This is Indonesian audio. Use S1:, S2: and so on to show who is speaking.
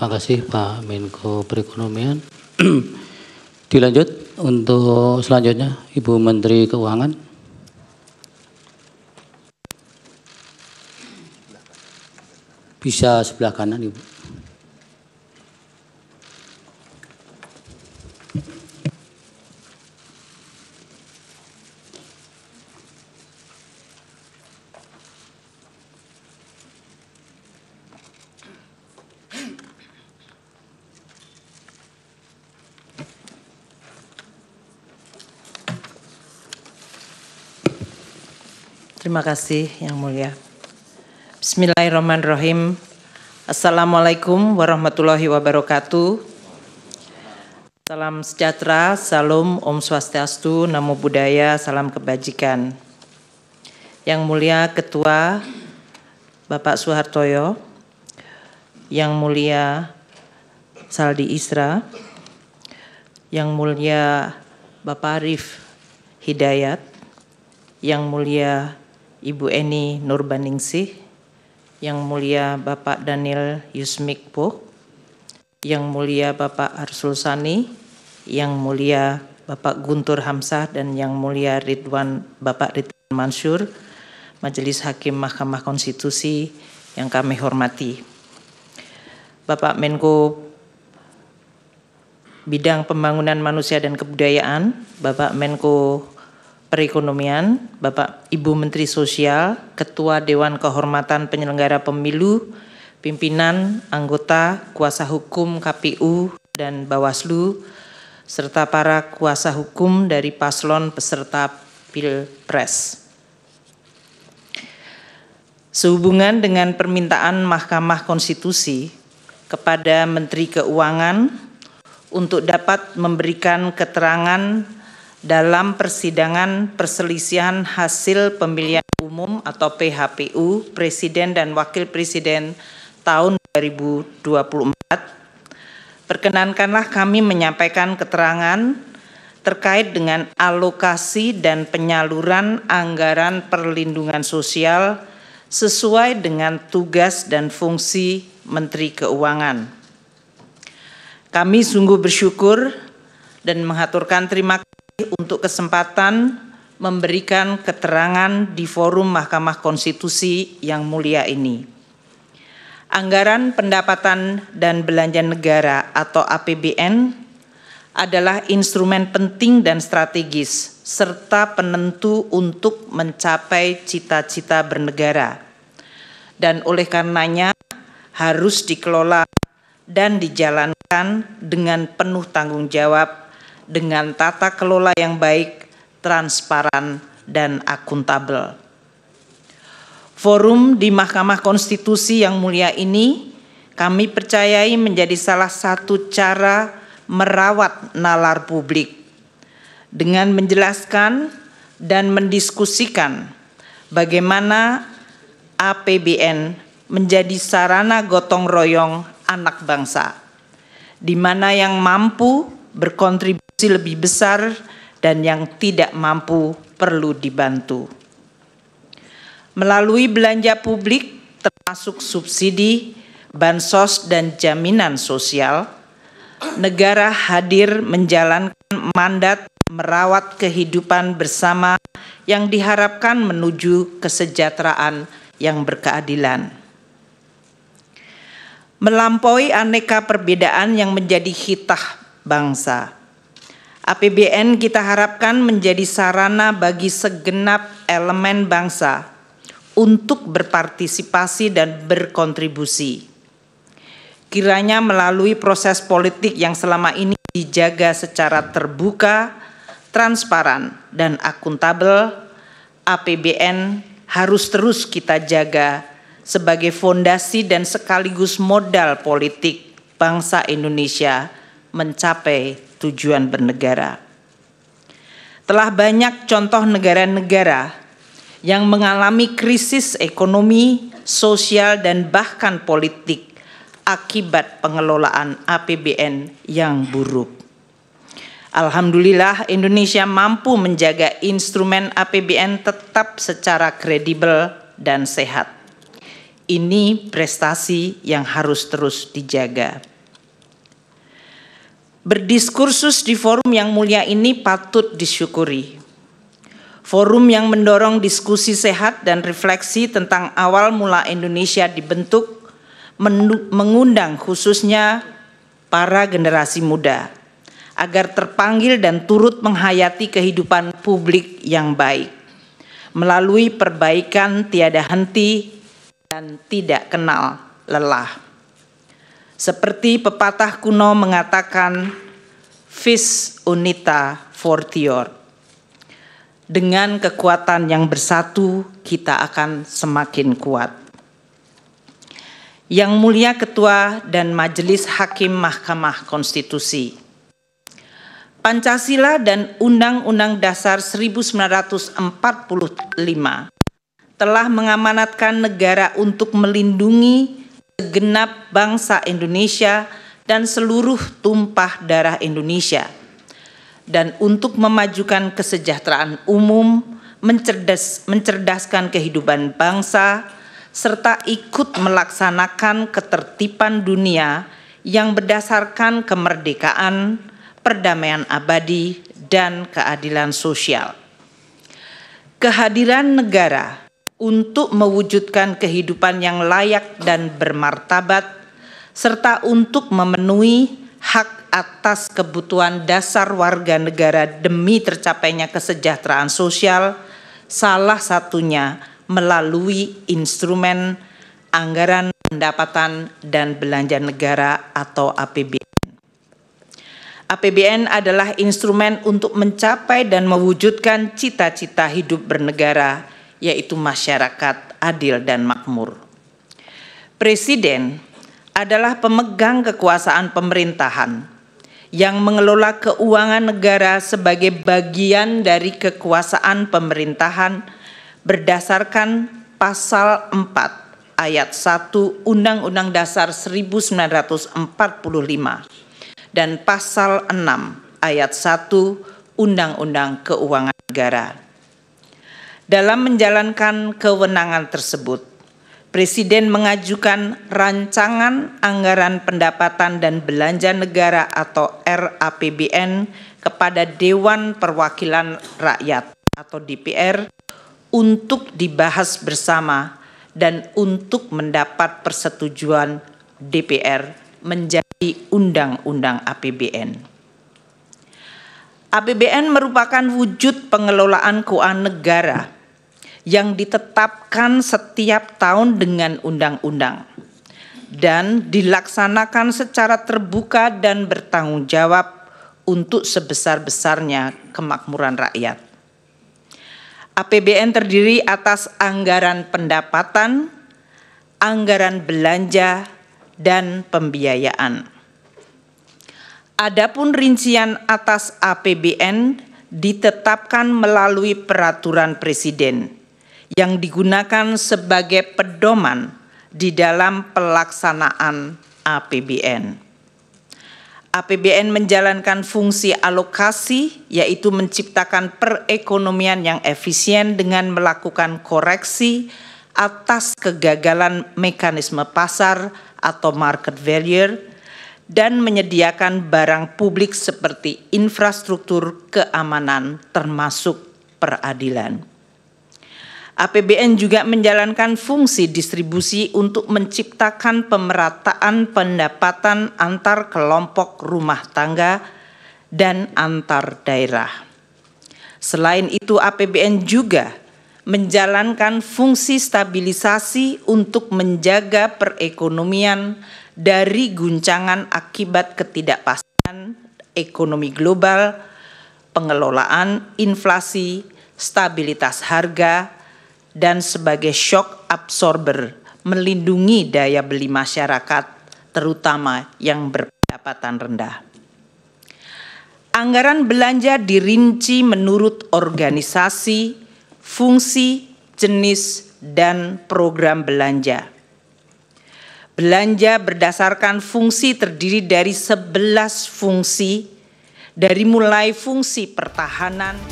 S1: Terima kasih Pak Menko Perekonomian. Dilanjut untuk selanjutnya Ibu Menteri Keuangan. Bisa sebelah kanan Ibu. Terima kasih Yang Mulia. Bismillahirrahmanirrahim. Assalamualaikum warahmatullahi wabarakatuh. Salam sejahtera, salam Om Swastiastu, Namo Buddhaya, salam kebajikan. Yang Mulia Ketua Bapak Soehartoyo, Yang Mulia Saldi Isra, Yang Mulia Bapak Arif Hidayat, Yang Mulia Ibu Eni Nurbaningsih, Yang Mulia Bapak Daniel Yusmikpo, Yang Mulia Bapak Arsul Sani, Yang Mulia Bapak Guntur Hamsah dan Yang Mulia Ridwan Bapak Ridwan Mansur, Majelis Hakim Mahkamah Konstitusi yang kami hormati. Bapak Menko Bidang Pembangunan Manusia dan Kebudayaan, Bapak Menko Perekonomian, Bapak Ibu Menteri Sosial, Ketua Dewan Kehormatan Penyelenggara Pemilu, pimpinan, anggota, kuasa hukum KPU dan Bawaslu, serta para kuasa hukum dari paslon peserta Pilpres. Sehubungan dengan permintaan Mahkamah Konstitusi kepada Menteri Keuangan untuk dapat memberikan keterangan dalam persidangan perselisihan hasil pemilihan umum atau PHPU Presiden dan Wakil Presiden tahun 2024. Perkenankanlah kami menyampaikan keterangan terkait dengan alokasi dan penyaluran anggaran perlindungan sosial sesuai dengan tugas dan fungsi Menteri Keuangan. Kami sungguh bersyukur dan mengaturkan terima kasih untuk kesempatan memberikan keterangan di forum Mahkamah Konstitusi yang mulia ini. Anggaran Pendapatan dan Belanja Negara atau APBN adalah instrumen penting dan strategis serta penentu untuk mencapai cita-cita bernegara. Dan oleh karenanya harus dikelola dan dijalankan dengan penuh tanggung jawab dengan tata kelola yang baik, transparan, dan akuntabel. Forum di Mahkamah Konstitusi yang mulia ini kami percayai menjadi salah satu cara merawat nalar publik dengan menjelaskan dan mendiskusikan bagaimana APBN menjadi sarana gotong royong anak bangsa, di mana yang mampu berkontribusi lebih besar dan yang tidak mampu perlu dibantu. Melalui belanja publik termasuk subsidi, bansos dan jaminan sosial, negara hadir menjalankan mandat merawat kehidupan bersama yang diharapkan menuju kesejahteraan yang berkeadilan. Melampaui aneka perbedaan yang menjadi hitah bangsa APBN kita harapkan menjadi sarana bagi segenap elemen bangsa untuk berpartisipasi dan berkontribusi. Kiranya melalui proses politik yang selama ini dijaga secara terbuka, transparan, dan akuntabel, APBN harus terus kita jaga sebagai fondasi dan sekaligus modal politik bangsa Indonesia mencapai tujuan bernegara. Telah banyak contoh negara-negara yang mengalami krisis ekonomi, sosial, dan bahkan politik akibat pengelolaan APBN yang buruk. Alhamdulillah Indonesia mampu menjaga instrumen APBN tetap secara kredibel dan sehat. Ini prestasi yang harus terus dijaga. Berdiskursus di forum yang mulia ini patut disyukuri. Forum yang mendorong diskusi sehat dan refleksi tentang awal mula Indonesia dibentuk mengundang khususnya para generasi muda agar terpanggil dan turut menghayati kehidupan publik yang baik melalui perbaikan tiada henti dan tidak kenal lelah. Seperti pepatah kuno mengatakan, Vis unita fortior. Dengan kekuatan yang bersatu, kita akan semakin kuat. Yang Mulia Ketua dan Majelis Hakim Mahkamah Konstitusi. Pancasila dan Undang-Undang Dasar 1945 telah mengamanatkan negara untuk melindungi segenap bangsa Indonesia dan seluruh tumpah darah Indonesia, dan untuk memajukan kesejahteraan umum, mencerdas, mencerdaskan kehidupan bangsa, serta ikut melaksanakan ketertiban dunia yang berdasarkan kemerdekaan, perdamaian abadi, dan keadilan sosial. Kehadiran negara untuk mewujudkan kehidupan yang layak dan bermartabat, serta untuk memenuhi hak atas kebutuhan dasar warga negara demi tercapainya kesejahteraan sosial, salah satunya melalui instrumen anggaran pendapatan dan belanja negara atau APBN. APBN adalah instrumen untuk mencapai dan mewujudkan cita-cita hidup bernegara yaitu masyarakat adil dan makmur. Presiden adalah pemegang kekuasaan pemerintahan yang mengelola keuangan negara sebagai bagian dari kekuasaan pemerintahan berdasarkan pasal 4 ayat 1 Undang-Undang Dasar 1945 dan pasal 6 ayat 1 Undang-Undang Keuangan Negara. Dalam menjalankan kewenangan tersebut, Presiden mengajukan rancangan anggaran pendapatan dan belanja negara atau RAPBN kepada Dewan Perwakilan Rakyat atau DPR untuk dibahas bersama dan untuk mendapat persetujuan DPR menjadi undang-undang APBN. APBN merupakan wujud pengelolaan keuangan negara yang ditetapkan setiap tahun dengan undang-undang dan dilaksanakan secara terbuka dan bertanggung jawab untuk sebesar-besarnya kemakmuran rakyat. APBN terdiri atas anggaran pendapatan, anggaran belanja, dan pembiayaan. Adapun rincian atas APBN ditetapkan melalui peraturan presiden yang digunakan sebagai pedoman di dalam pelaksanaan APBN. APBN menjalankan fungsi alokasi, yaitu menciptakan perekonomian yang efisien dengan melakukan koreksi atas kegagalan mekanisme pasar atau market value dan menyediakan barang publik seperti infrastruktur keamanan termasuk peradilan. APBN juga menjalankan fungsi distribusi untuk menciptakan pemerataan pendapatan antar kelompok rumah tangga dan antar daerah. Selain itu, APBN juga menjalankan fungsi stabilisasi untuk menjaga perekonomian dari guncangan akibat ketidakpastian ekonomi global, pengelolaan inflasi, stabilitas harga, dan sebagai shock absorber melindungi daya beli masyarakat terutama yang berpendapatan rendah. Anggaran belanja dirinci menurut organisasi, fungsi, jenis, dan program belanja. Belanja berdasarkan fungsi terdiri dari 11 fungsi, dari mulai fungsi pertahanan